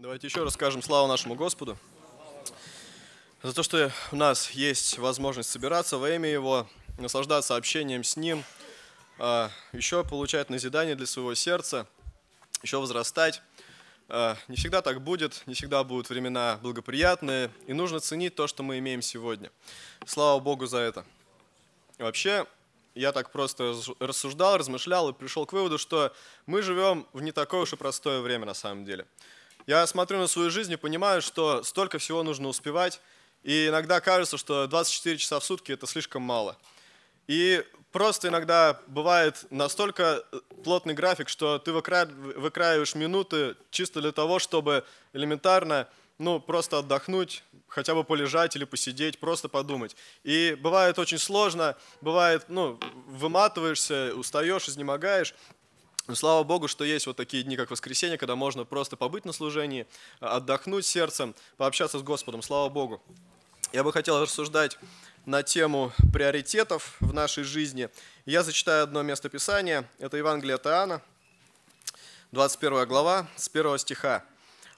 Давайте еще раз скажем слава нашему Господу. За то, что у нас есть возможность собираться во имя Его, наслаждаться общением с Ним, а, еще получать назидание для своего сердца, еще возрастать. А, не всегда так будет, не всегда будут времена благоприятные, и нужно ценить то, что мы имеем сегодня. Слава Богу за это. Вообще, я так просто рассуждал, размышлял и пришел к выводу, что мы живем в не такое уж и простое время на самом деле. Я смотрю на свою жизнь и понимаю, что столько всего нужно успевать, и иногда кажется, что 24 часа в сутки это слишком мало. И просто иногда бывает настолько э, плотный график, что ты выкра... выкраиваешь минуты чисто для того, чтобы элементарно, ну, просто отдохнуть, хотя бы полежать или посидеть, просто подумать. И бывает очень сложно, бывает, ну, выматываешься, устаешь, изнемогаешь. Ну, слава Богу, что есть вот такие дни, как воскресенье, когда можно просто побыть на служении, отдохнуть сердцем, пообщаться с Господом. Слава Богу. Я бы хотел рассуждать на тему приоритетов в нашей жизни. Я зачитаю одно место Писания. Это Евангелие от Иоанна, 21 глава, с 1 стиха.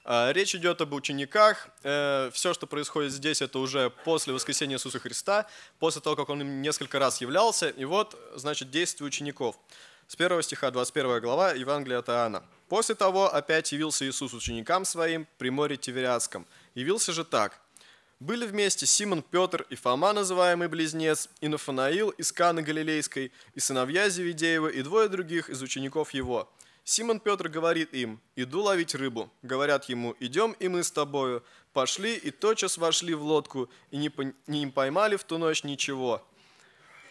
А, Речь идет об учениках. Э, Все, что происходит здесь, это уже после воскресения Иисуса Христа, после того, как Он им несколько раз являлся. И вот, значит, действия учеников. С 1 стиха 21 глава Евангелия от Иоанна. «После того опять явился Иисус ученикам своим при море Тивериадском. Явился же так. Были вместе Симон Петр и Фома, называемый Близнец, и Нафанаил из Каны Галилейской, и сыновья Зеведеева, и двое других из учеников его. Симон Петр говорит им, «Иду ловить рыбу». Говорят ему, «Идем и мы с тобою». Пошли и тотчас вошли в лодку, и не, не поймали в ту ночь ничего.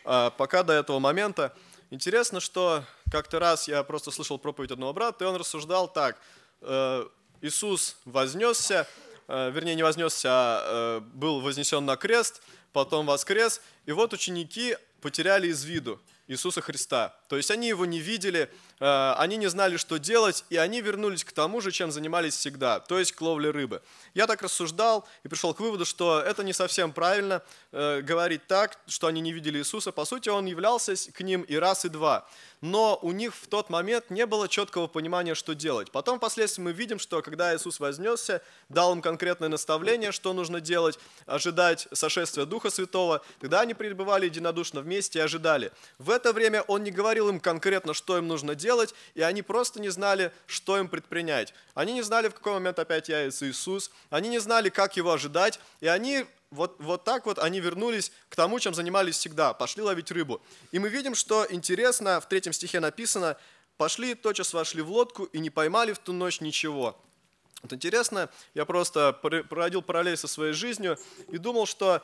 А, пока до этого момента Интересно, что как-то раз я просто слышал проповедь одного брата, и он рассуждал так. «Э, Иисус вознесся, э, вернее, не вознесся, а э, был вознесен на крест, потом воскрес, и вот ученики потеряли из виду Иисуса Христа. То есть они его не видели, э, они не знали, что делать, и они вернулись к тому же, чем занимались всегда, то есть к ловле рыбы. Я так рассуждал и пришел к выводу, что это не совсем правильно э, говорить так, что они не видели Иисуса. По сути, он являлся к ним и раз, и два. Но у них в тот момент не было четкого понимания, что делать. Потом впоследствии мы видим, что когда Иисус вознесся, дал им конкретное наставление, что нужно делать, ожидать сошествия Духа Святого, тогда они пребывали единодушно вместе и ожидали. В это время он не говорил, говорил им конкретно, что им нужно делать, и они просто не знали, что им предпринять. Они не знали, в какой момент опять явится Иисус, они не знали, как его ожидать, и они вот, вот так вот они вернулись к тому, чем занимались всегда, пошли ловить рыбу. И мы видим, что интересно, в третьем стихе написано, пошли, тотчас вошли в лодку и не поймали в ту ночь ничего. Вот интересно, я просто проводил параллель со своей жизнью и думал, что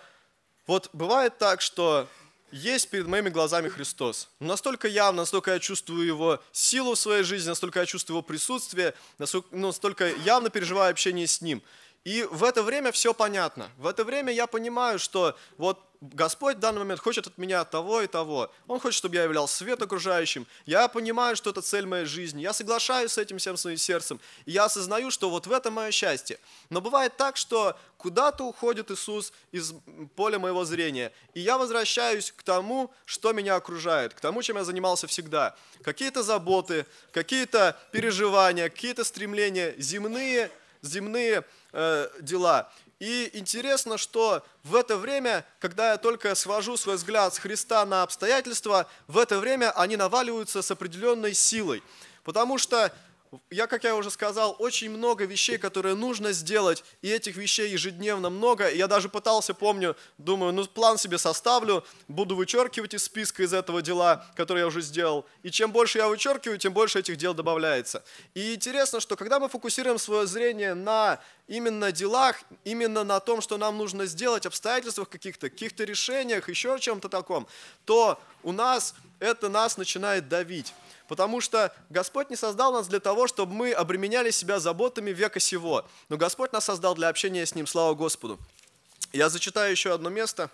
вот бывает так, что есть перед моими глазами Христос. Настолько явно, настолько я чувствую Его силу в своей жизни, настолько я чувствую Его присутствие, ну, настолько, явно переживаю общение с Ним. И в это время все понятно. В это время я понимаю, что вот Господь в данный момент хочет от меня того и того. Он хочет, чтобы я являл свет окружающим. Я понимаю, что это цель моей жизни. Я соглашаюсь с этим всем своим сердцем. И я осознаю, что вот в этом мое счастье. Но бывает так, что куда-то уходит Иисус из поля моего зрения. И я возвращаюсь к тому, что меня окружает, к тому, чем я занимался всегда. Какие-то заботы, какие-то переживания, какие-то стремления земные, земные Э, дела. И интересно, что в это время, когда я только свожу свой взгляд с Христа на обстоятельства, в это время они наваливаются с определенной силой. Потому что я, как я уже сказал, очень много вещей, которые нужно сделать, и этих вещей ежедневно много. я даже пытался, помню, думаю, ну план себе составлю, буду вычеркивать из списка из этого дела, которые я уже сделал. И чем больше я вычеркиваю, тем больше этих дел добавляется. И интересно, что когда мы фокусируем свое зрение на именно делах, именно на том, что нам нужно сделать, обстоятельствах каких-то, каких-то решениях, еще чем-то таком, то у нас это нас начинает давить. Потому что Господь не создал нас для того, чтобы мы обременяли себя заботами века сего. Но Господь нас создал для общения с Ним, слава Господу. Я зачитаю еще одно место.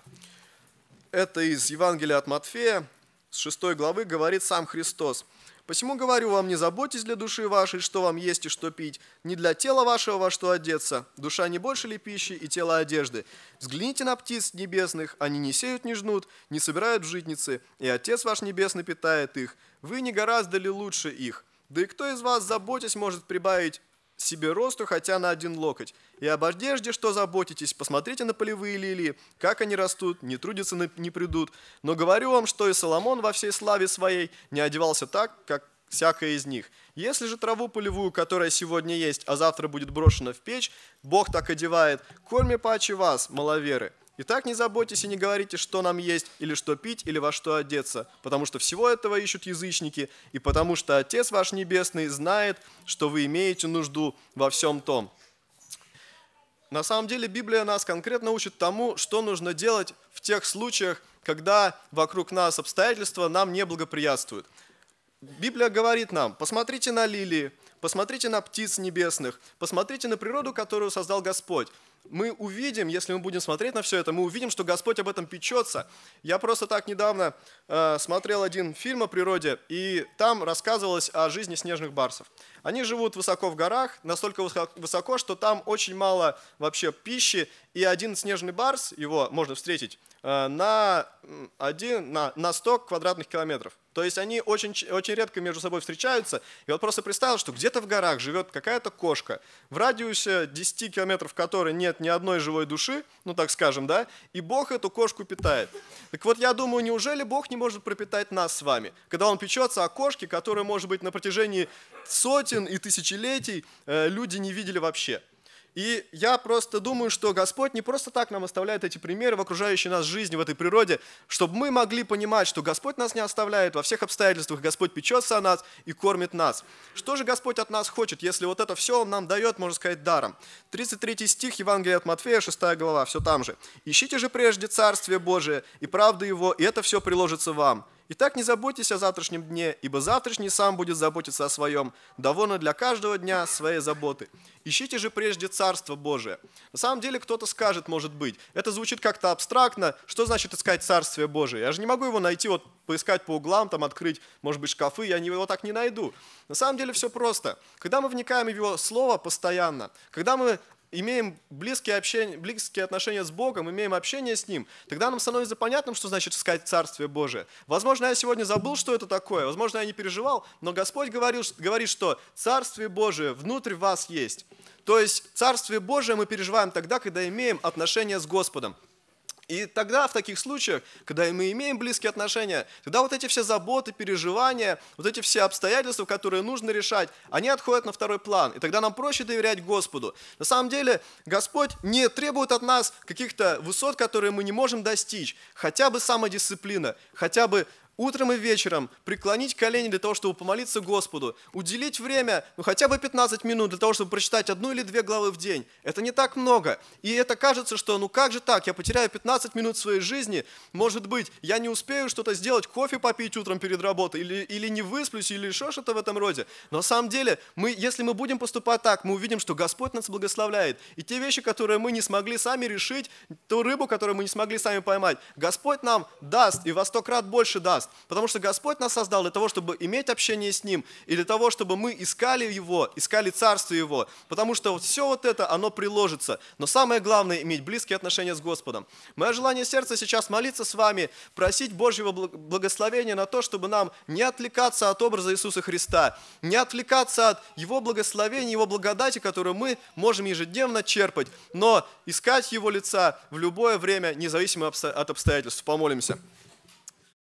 Это из Евангелия от Матфея, с 6 главы, говорит сам Христос. Посему говорю вам, не заботьтесь для души вашей, что вам есть и что пить, не для тела вашего во что одеться. Душа не больше ли пищи и тело одежды? Взгляните на птиц небесных, они не сеют, не жнут, не собирают в житницы, и Отец ваш Небесный питает их. Вы не гораздо ли лучше их? Да и кто из вас, заботясь, может прибавить себе росту хотя на один локоть. И об одежде что заботитесь, посмотрите на полевые лилии, как они растут, не трудятся, не придут. Но говорю вам, что и Соломон во всей славе своей не одевался так, как всякая из них. Если же траву полевую, которая сегодня есть, а завтра будет брошена в печь, Бог так одевает, корми паче вас, маловеры». Итак, не заботьтесь и не говорите, что нам есть, или что пить, или во что одеться, потому что всего этого ищут язычники, и потому что Отец ваш Небесный знает, что вы имеете нужду во всем том». На самом деле Библия нас конкретно учит тому, что нужно делать в тех случаях, когда вокруг нас обстоятельства нам не благоприятствуют. Библия говорит нам, посмотрите на лилии, посмотрите на птиц небесных, посмотрите на природу, которую создал Господь. Мы увидим, если мы будем смотреть на все это, мы увидим, что Господь об этом печется. Я просто так недавно э, смотрел один фильм о природе, и там рассказывалось о жизни снежных барсов. Они живут высоко в горах, настолько высоко, что там очень мало вообще пищи, и один снежный барс, его можно встретить, э, на один на, на 100 квадратных километров. То есть они очень, очень редко между собой встречаются. И вот просто представил, что где-то в горах живет какая-то кошка, в радиусе 10 километров которой нет ни одной живой души, ну так скажем, да, и Бог эту кошку питает. Так вот, я думаю, неужели Бог не может пропитать нас с вами, когда Он печется о кошке, которую, может быть, на протяжении сотен и тысячелетий э, люди не видели вообще? И я просто думаю, что Господь не просто так нам оставляет эти примеры в окружающей нас жизни, в этой природе, чтобы мы могли понимать, что Господь нас не оставляет во всех обстоятельствах, Господь печется о нас и кормит нас. Что же Господь от нас хочет, если вот это все Он нам дает, можно сказать, даром? 33 стих Евангелия от Матфея, 6 глава, все там же. «Ищите же прежде Царствие Божие и правды Его, и это все приложится вам» Итак, не заботьтесь о завтрашнем дне, ибо завтрашний сам будет заботиться о своем. Довольно для каждого дня своей заботы. Ищите же прежде Царство Божие. На самом деле кто-то скажет, может быть, это звучит как-то абстрактно. Что значит искать Царствие Божие? Я же не могу его найти, вот поискать по углам, там открыть, может быть, шкафы, я его так не найду. На самом деле все просто. Когда мы вникаем в его слово постоянно, когда мы имеем близкие, общения, близкие отношения с Богом, имеем общение с Ним, тогда нам становится понятным, что значит искать Царствие Божие. Возможно, я сегодня забыл, что это такое, возможно, я не переживал, но Господь говорил, говорит, что Царствие Божие внутрь вас есть. То есть Царствие Божие мы переживаем тогда, когда имеем отношения с Господом. И тогда, в таких случаях, когда мы имеем близкие отношения, тогда вот эти все заботы, переживания, вот эти все обстоятельства, которые нужно решать, они отходят на второй план. И тогда нам проще доверять Господу. На самом деле, Господь не требует от нас каких-то высот, которые мы не можем достичь. Хотя бы самодисциплина, хотя бы Утром и вечером преклонить колени для того, чтобы помолиться Господу, уделить время, ну хотя бы 15 минут для того, чтобы прочитать одну или две главы в день. Это не так много. И это кажется, что ну как же так, я потеряю 15 минут своей жизни, может быть, я не успею что-то сделать, кофе попить утром перед работой, или, или не высплюсь, или еще что-то в этом роде. Но на самом деле, мы, если мы будем поступать так, мы увидим, что Господь нас благословляет. И те вещи, которые мы не смогли сами решить, ту рыбу, которую мы не смогли сами поймать, Господь нам даст и во сто крат больше даст нас. Потому что Господь нас создал для того, чтобы иметь общение с Ним, и для того, чтобы мы искали Его, искали Царство Его. Потому что все вот это, оно приложится. Но самое главное, иметь близкие отношения с Господом. Мое желание сердца сейчас молиться с вами, просить Божьего благословения на то, чтобы нам не отвлекаться от образа Иисуса Христа, не отвлекаться от Его благословения, Его благодати, которую мы можем ежедневно черпать, но искать Его лица в любое время, независимо от обстоятельств. Помолимся.